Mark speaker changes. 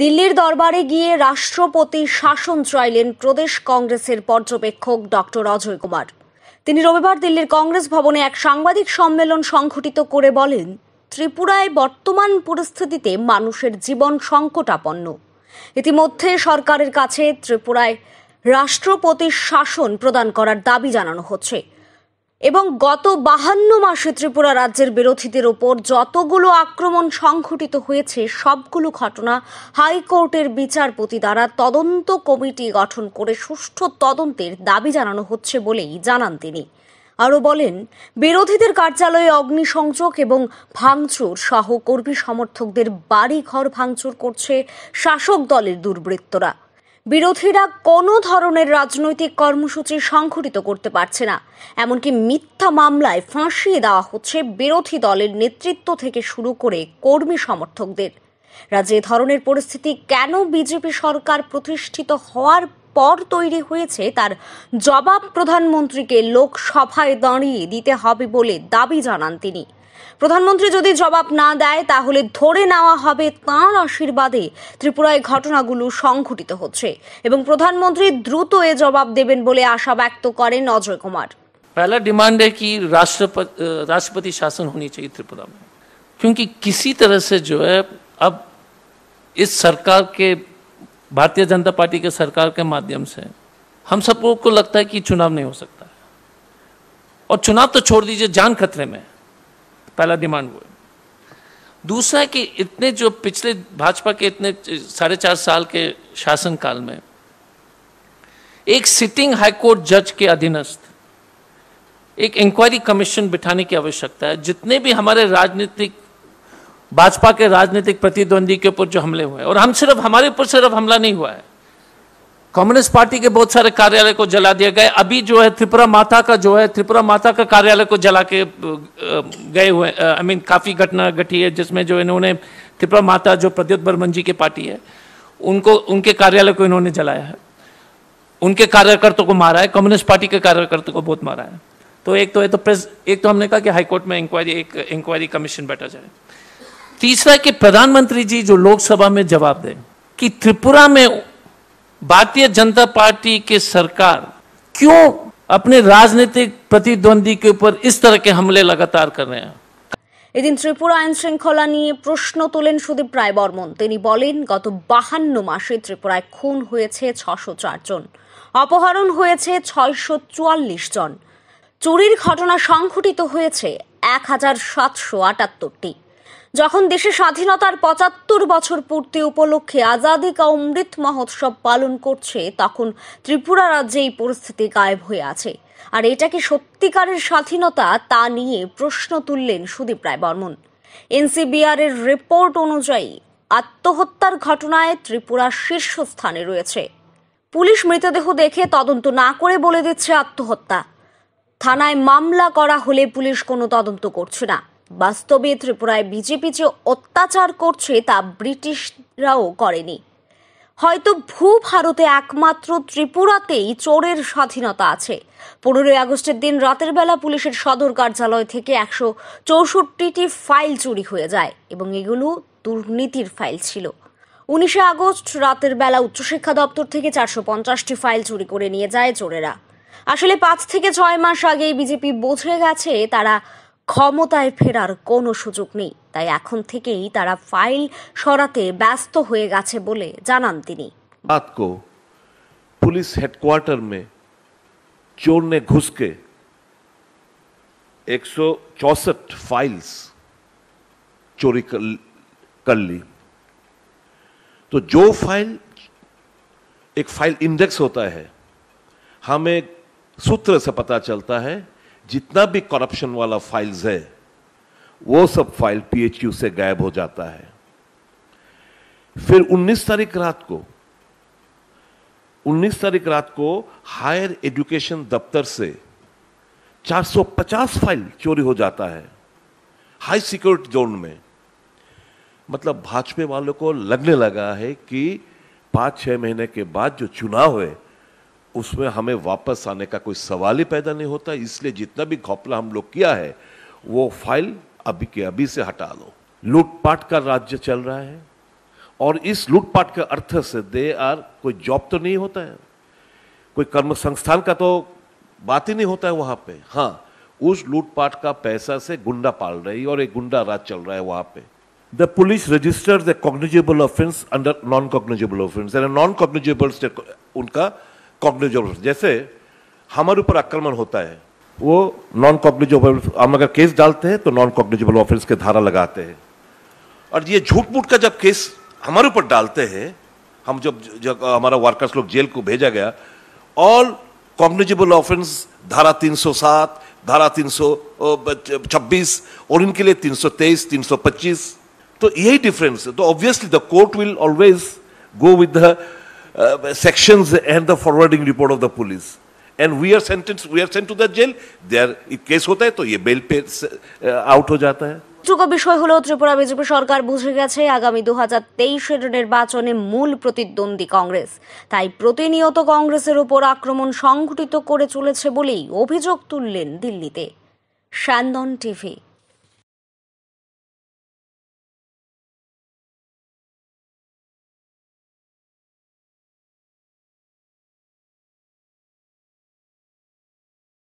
Speaker 1: দিল্লির দরবারে গিয়ে রাষ্ট্রপতি শাসন চাইলেন প্রদেশ কংগ্রেসের পর্যবেক্ষক ডক্টর অজয় কুমার তিনি রবিবার দিল্লির কংগ্রেস ভবনে এক সাংবাদিক সম্মেলন সংঘটিত করে বলেন ত্রিপুরায় বর্তমান পরিস্থিতিতে মানুষের জীবন সংকটাপন্ন ইতিমধ্যে সরকারের কাছে ত্রিপুরায় রাষ্ট্রপতির শাসন প্রদান করার দাবি জানানো হচ্ছে এবং গত বাহান্ন মাসে ত্রিপুরা রাজ্যের বিরোধীদের ওপর যতগুলো আক্রমণ সংঘটিত হয়েছে সবগুলো ঘটনা হাইকোর্টের বিচারপতি দ্বারা তদন্ত কমিটি গঠন করে সুষ্ঠু তদন্তের দাবি জানানো হচ্ছে বলেই জানান তিনি আরও বলেন বিরোধীদের কার্যালয়ে অগ্নিসংযোগ এবং ভাঙচুর সহ কর্মী সমর্থকদের বাড়িঘর ভাঙচুর করছে শাসক দলের দুর্বৃত্তরা বিরোধীরা কোনো ধরনের রাজনৈতিক কর্মসূচি সংঘটিত করতে পারছে না এমনকি মিথ্যা মামলায় ফাঁসিয়ে দেওয়া হচ্ছে বিরোধী দলের নেতৃত্ব থেকে শুরু করে কর্মী সমর্থকদের রাজ্যে ধরনের পরিস্থিতি কেন বিজেপি সরকার প্রতিষ্ঠিত হওয়ার পর তৈরি হয়েছে তার জবাব প্রধানমন্ত্রীকে লোকসভায় দাঁড়িয়ে দিতে হবে বলে দাবি জানান তিনি প্রধানমন্ত্রী যদি জবাব না দেয় তাহলে ধরে নেওয়া হবে তাঁর আশীর্বাদে ত্রিপুরায় ঘটনাগুলো সংঘটিত হচ্ছে এবং প্রধানমন্ত্রী দ্রুত এ জবাব দেবেন বলে আশা ব্যক্ত করেন অজয় কুমার
Speaker 2: पहला डिमांड है कि राष्ट्रपति राष्ट्रपति शासन होनी चाहिए त्रिपुरा में क्योंकि किसी तरह से जो है अब इस सरकार के भारतीय जनता पार्टी के सरकार के माध्यम से हम सबको को लगता है कि चुनाव नहीं हो सकता है और चुनाव तो छोड़ दीजिए जान खतरे में पहला डिमांड वो है दूसरा कि इतने जो पिछले भाजपा के इतने साढ़े चार साल के शासनकाल में एक सिटिंग हाईकोर्ट जज के अधीनस्थ एक इंक्वायरी कमीशन बिठाने की आवश्यकता है जितने भी हमारे राजनीतिक भाजपा के राजनीतिक प्रतिद्वंदी के ऊपर जो हमले हुए हैं और हम सिर्फ हमारे ऊपर सिर्फ हमला नहीं हुआ है कम्युनिस्ट पार्टी के बहुत सारे कार्यालय को जला दिया गया अभी जो है त्रिपुरा माता का जो है त्रिपुरा माता का कार्यालय को जला के गए हुए आई मीन काफ़ी घटना घटी है जिसमें जो इन्होंने त्रिपुरा माता जो प्रद्युत बर्मन जी की पार्टी है उनको उनके कार्यालय को इन्होंने जलाया है उनके कार्यकर्ता को मारा है कम्युनिस्ट पार्टी के कार्यकर्ता को बहुत मारा है तो एक तो है तो प्रेस एक तो हमने कहा कि हाईकोर्ट में इंक्वायरी एक इंक्वायरी कमीशन बैठा जाए तीसरा कि प्रधानमंत्री जी जो लोकसभा में जवाब दें कि त्रिपुरा में भारतीय जनता पार्टी के सरकार क्यों अपने राजनीतिक प्रतिद्वंदी के ऊपर इस तरह के हमले लगातार कर रहे हैं
Speaker 1: এদিন ত্রিপুরা আইন শৃঙ্খলা নিয়ে প্রশ্ন তোলেন সুদীপ রায় বর্মন তিনি বলেন গত বাহান্ন মাসে ত্রিপুরায় খুন হয়েছে ছশো জন অপহরণ হয়েছে ছয়শো চুয়াল্লিশ জন চুরির ঘটনা সংঘটিত হয়েছে এক হাজার সাতশো আটাত্তরটি যখন দেশে স্বাধীনতার পঁচাত্তর বছর পূর্তি উপলক্ষে আজাদি কা অমৃত মহোৎসব পালন করছে তখন ত্রিপুরা রাজ্যে এই পরিস্থিতি গায়েব হয়ে আছে আর এটা কি সত্যিকারের স্বাধীনতা তা নিয়ে প্রশ্ন তুললেন সুদীপ রায় বর্মন এনসিবিআর এর রিপোর্ট অনুযায়ী আত্মহত্যার ঘটনায় ত্রিপুরা শীর্ষস্থানে রয়েছে পুলিশ মৃতদেহ দেখে তদন্ত না করে বলে দিচ্ছে আত্মহত্যা থানায় মামলা করা হলে পুলিশ কোনো তদন্ত করছে না বাস্তবে ত্রিপুরায় বিজেপি যে অত্যাচার করছে তা ব্রিটিশরাও করেনি হয়তো ভূ ভারতে একমাত্র ত্রিপুরাতেই চোরের স্বাধীনতা আছে পনেরোই আগস্টের দিন রাতের বেলা পুলিশের সদর কার্যালয় থেকে একশো চৌষট্টিটি ফাইল চুরি হয়ে যায় এবং এগুলো দুর্নীতির ফাইল ছিল উনিশে আগস্ট রাতের বেলা উচ্চশিক্ষা দপ্তর থেকে চারশো পঞ্চাশটি ফাইল চুরি করে নিয়ে যায় চোরেরা আসলে পাঁচ থেকে ছয় মাস আগেই বিজেপি বোঝে গেছে তারা ক্ষমতায় ফেরার কোন সুযোগ নেই তাই এখন থেকেই তারা ফাইল সরাতে ব্যস্ত হয়ে গেছে বলে জানান তিনি
Speaker 3: বাতকো পুলিশ হেডকোয়ার্টার মে চোর نے घुसके 164 फाइल्स चोरी कर ली तो जो फाइल एक फाइल इंडेक्स होता है हमें सूत्र से पता चलता है जितना भी करप्शन वाला फाइल्स है वो सब फाइल पीएचयू से गायब हो जाता है फिर 19 तारीख रात को 19 तारीख रात को हायर एजुकेशन दफ्तर से 450 फाइल चोरी हो जाता है हाई सिक्योरिटी जोन में मतलब भाजपा वालों को लगने लगा है कि पांच छह महीने के बाद जो चुनाव है उसमें हमें वापस आने का कोई सवाल ही पैदा नहीं होता इसलिए जितना भी घोपला हम लोग किया है वो फाइल अभी के अभी से हटा दो लूटपाट का राज्य चल रहा है और इस लूटपाट के अर्थ से दे आर कोई जॉब तो नहीं होता है कोई कर्म संस्थान का तो बात ही नहीं होता है वहां पे हाँ उस लूटपाट का पैसा से गुंडा पाल रही और एक गुंडा राज चल रहा है वहां पे the police registered the cognizable offence under non cognizable offence non a उनका कॉग्निजेबल जैसे हमारे ऊपर आक्रमण होता है वो नॉन कॉग्निजेबल हम अगर केस डालते हैं तो नॉन कॉग्निजेबल ऑफेंस के धारा लगाते हैं और ये झूठ मूठ का जब केस हमारे ऊपर डालते हैं हम जब जब हमारा वर्कर्स लोग जेल को भेजा गया ऑल कॉग्निजेबल ऑफेंस धारा 307 धारा 326 और इनके लिए 323 325 तो यही डिफरेंस है तो obviously the court will always go with the sections and the forwarding report of the police. And we are sentenced, we are sent to the jail. There, if case hota hai, to ye bail pe uh, out ho jata hai.
Speaker 1: যোগ্য বিষয় হলো Tripura BJP সরকার বুঝে গেছে আগামী দু হাজার তেইশের নির্বাচনে মূল প্রতিদ্বন্দ্বী কংগ্রেস তাই প্রতিনিয়ত কংগ্রেসের ওপর আক্রমণ সংঘটিত করে চলেছে বলেই অভিযোগ তুললেন দিল্লিতে শ্যান্দন টিভি